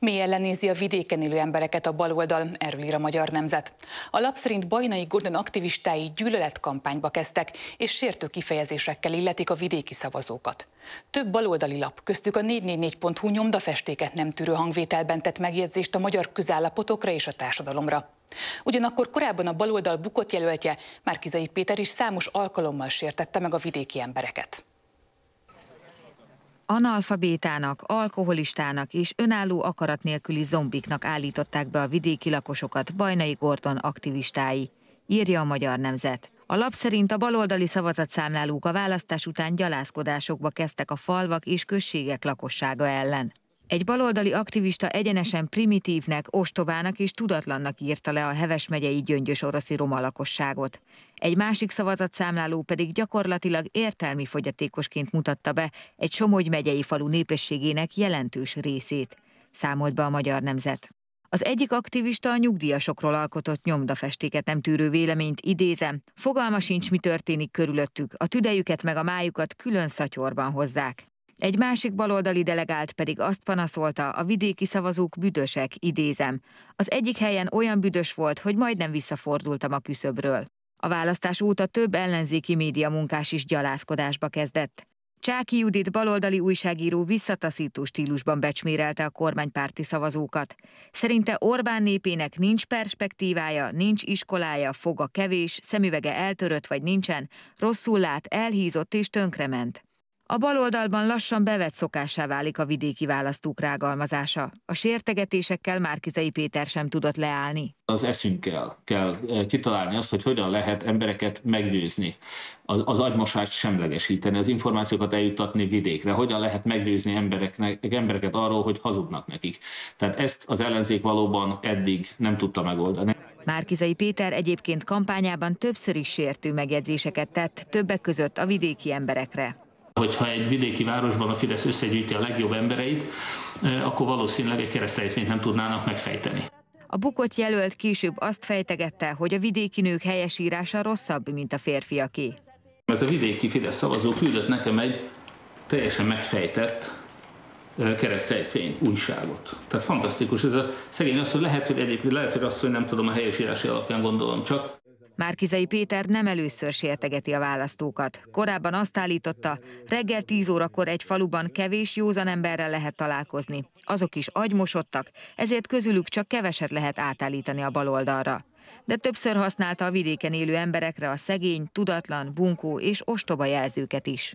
Milyen ellenézi a vidéken élő embereket a baloldal, erről ír a Magyar Nemzet. A lap szerint Bajnai Gordon aktivistái gyűlöletkampányba kezdtek, és sértő kifejezésekkel illetik a vidéki szavazókat. Több baloldali lap, köztük a 444.hu nyomdafestéket nem tűrő hangvételben tett megjegyzést a magyar közállapotokra és a társadalomra. Ugyanakkor korábban a baloldal bukott jelöltje, Márkizai Péter is számos alkalommal sértette meg a vidéki embereket analfabétának, alkoholistának és önálló akarat nélküli zombiknak állították be a vidéki lakosokat Bajnai Gordon aktivistái, írja a Magyar Nemzet. A lap szerint a baloldali szavazatszámlálók a választás után gyalázkodásokba kezdtek a falvak és községek lakossága ellen. Egy baloldali aktivista egyenesen primitívnek, ostobának és tudatlannak írta le a Heves megyei gyöngyös oroszi roma lakosságot. Egy másik szavazatszámláló pedig gyakorlatilag értelmi fogyatékosként mutatta be egy Somogy megyei falu népességének jelentős részét, számolt be a Magyar Nemzet. Az egyik aktivista a nyugdíjasokról alkotott nyomdafestéket nem tűrő véleményt idézem. Fogalma sincs, mi történik körülöttük. A tüdejüket meg a májukat külön szatyorban hozzák. Egy másik baloldali delegált pedig azt panaszolta, a vidéki szavazók büdösek, idézem. Az egyik helyen olyan büdös volt, hogy majdnem visszafordultam a küszöbről. A választás óta több ellenzéki média munkás is gyalázkodásba kezdett. Csáki Judit baloldali újságíró visszataszító stílusban becsmérelte a kormánypárti szavazókat. Szerinte Orbán népének nincs perspektívája, nincs iskolája, foga kevés, szemüvege eltörött vagy nincsen, rosszul lát, elhízott és tönkrement. A baloldalban lassan bevett szokásá válik a vidéki választók rágalmazása. A sértegetésekkel Márkizai Péter sem tudott leállni. Az eszünkkel kell eh, kitalálni azt, hogy hogyan lehet embereket meggyőzni, az, az agymosást semlegesíteni, az információkat eljuttatni vidékre, hogyan lehet meggyőzni embereknek, embereket arról, hogy hazudnak nekik. Tehát ezt az ellenzék valóban eddig nem tudta megoldani. Márkizai Péter egyébként kampányában többször is sértő megjegyzéseket tett, többek között a vidéki emberekre hogyha egy vidéki városban a Fidesz összegyűjti a legjobb embereit, akkor valószínűleg egy keresztelítményt nem tudnának megfejteni. A bukott jelölt később azt fejtegette, hogy a vidéki nők helyesírása rosszabb, mint a férfiaké. Ez a vidéki Fidesz szavazó küldött nekem egy teljesen megfejtett keresztejtvény újságot. Tehát fantasztikus. Ez a szegény asszony, lehet, hogy egyébként lehet, hogy asszony nem tudom a helyesírási alapján gondolom csak. Márkizai Péter nem először sértegeti a választókat. Korábban azt állította, reggel 10 órakor egy faluban kevés józan emberrel lehet találkozni. Azok is agymosodtak, ezért közülük csak keveset lehet átállítani a baloldalra. De többször használta a vidéken élő emberekre a szegény, tudatlan, bunkó és ostoba jelzőket is.